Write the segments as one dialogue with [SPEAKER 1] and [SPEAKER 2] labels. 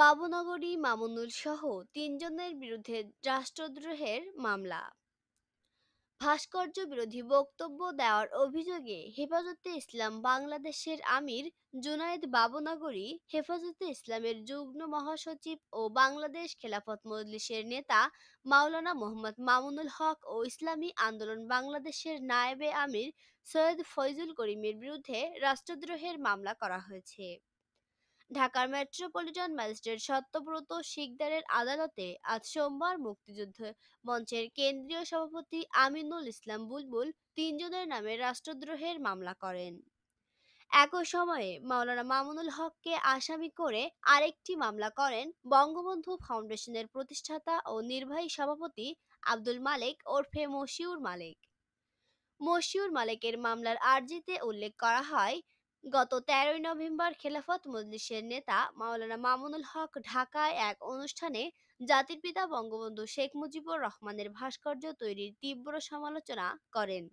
[SPEAKER 1] বাবুনগরী মামুনুল সহ তিনজনের বিরুদ্ধে রাষ্ট্রদ্রোহের মামলা ভাস্কর্য বিরোধী বক্তব্য দেওয়ার অভিযোগে হেফাজতে ইসলাম বাংলাদেশের আমির জুনায়েদ বাবুনগরী হেফাজতে ইসলামের যুগ্ম মহাসচিব ও বাংলাদেশ খেলাফত মজলিসের নেতা মাওলানা মোহাম্মদ মামুনুল হক ও ইসলামী আন্দোলন বাংলাদেশের নায়েবে আমির সৈয়দ ফয়জুল করিমের বিরুদ্ধে রাষ্ট্রদ্রোহের মামলা করা হয়েছে ঢাকার মেট্রোপলিটন ম্যাজিস্ট্রেট সত্যব্রত শিকদারের আদালতে আজ সোমবার মুক্তিযুদ্ধ মঞ্চের কেন্দ্রীয় সভাপতি আমিনুল ইসলাম বুলবুল তিনজনের নামে রাষ্ট্রদ্রোহের মামলা করেন একই সময়ে মাওলানা মামুনুল হককে আসামি করে আরেকটি মামলা করেন বঙ্গবন্ধু ফাউন্ডেশনের প্রতিষ্ঠাতা ও নির্বাহী সভাপতি আব্দুল মালিক ওরফে মশিউর মালিক মশিউর মালিকের মামলার আর্জিতে উল্লেখ করা হয় গত তেরোই নভেম্বর খেলাফত মজলিসের নেতা মাওলানা মামুনুল হক ঢাকায় এক অনুষ্ঠানে জাতির পিতা বঙ্গবন্ধু শেখ মুজিবুর রহমানের ভাস্কর্য তৈরির তীব্র সমালোচনা করেন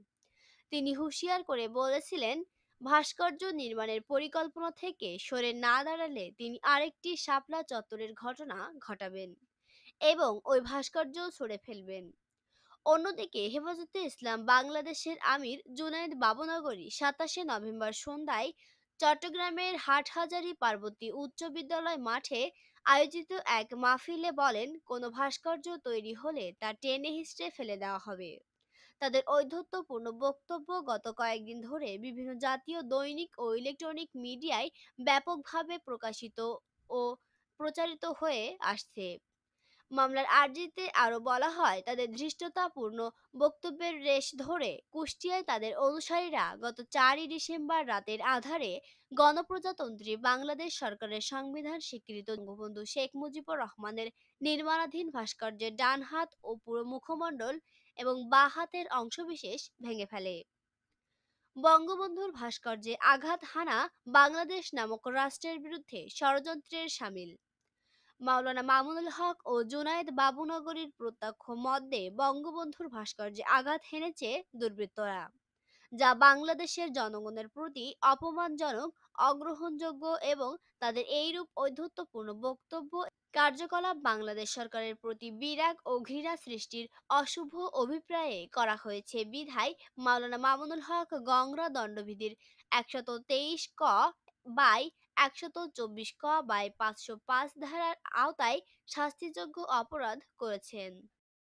[SPEAKER 1] তিনি হুঁশিয়ার করে বলেছিলেন ভাস্কর্য নির্মাণের পরিকল্পনা থেকে সরে না দাঁড়ালে তিনি আরেকটি শাপলা চত্বরের ঘটনা ঘটাবেন এবং ওই ভাস্কর্য সরে ফেলবেন অন্যদিকে হেফাজতে ইসলাম বাংলাদেশের আমির জুনায়দ বাবুনগরী সাতাশে নভেম্বর সন্ধ্যায় চট্টগ্রামের হাটহাজারী পার্বতী উচ্চ বিদ্যালয় মাঠে আয়োজিত এক মাহফিলে বলেন কোনো ভাস্কর্য তৈরি হলে তা টেনে হিস্টে ফেলে দেওয়া হবে তাদের ঔদ্ধত্যপূর্ণ বক্তব্য গত কয়েকদিন ধরে বিভিন্ন জাতীয় দৈনিক ও ইলেকট্রনিক মিডিয়ায় ব্যাপকভাবে প্রকাশিত ও প্রচারিত হয়ে আসছে মামলার আর্জিতে আরও বলা হয় তাদের ধৃষ্টতাপূর্ণ বক্তব্যের রেশ ধরে কুষ্টিয়ায় তাদের অনুসারীরা গত চারই ডিসেম্বর রাতের আধারে গণপ্রজাতন্ত্রী বাংলাদেশ সরকারের সংবিধান স্বীকৃত বঙ্গবন্ধু শেখ মুজিবুর রহমানের নির্মাণাধীন ভাস্কর্যের ডান হাত ও পুরো মুখমণ্ডল এবং বা হাতের অংশবিশেষ ভেঙে ফেলে বঙ্গবন্ধুর ভাস্কর্যে আঘাত হানা বাংলাদেশ নামক রাষ্ট্রের বিরুদ্ধে ষড়যন্ত্রের সামিল মাওলানা মামুনুল হক ও জুনায়েদ বাবুনগরীর প্রত্যক্ষ মধ্যে বঙ্গবন্ধুর ভাস্কর্যে আঘাত হেনেছে দুর্বৃত্তরা যা বাংলাদেশের জনগণের প্রতি অপমানজনক অগ্রহণযোগ্য এবং তাদের এইরূপ ঔদ্ধত্যপূর্ণ বক্তব্য কার্যকলাপ বাংলাদেশ সরকারের প্রতি বিরাগ ও ঘৃণা সৃষ্টির অশুভ অভিপ্রায়ে করা হয়েছে বিধায় মাওলানা মামুনুল হক গংরা দণ্ডবিধির একশত তেইশ ক বাই একশত চব্বিশ ক বাই পাঁচশো পাঁচ ধারার আওতায় শাস্তিযোগ্য অপরাধ করেছেন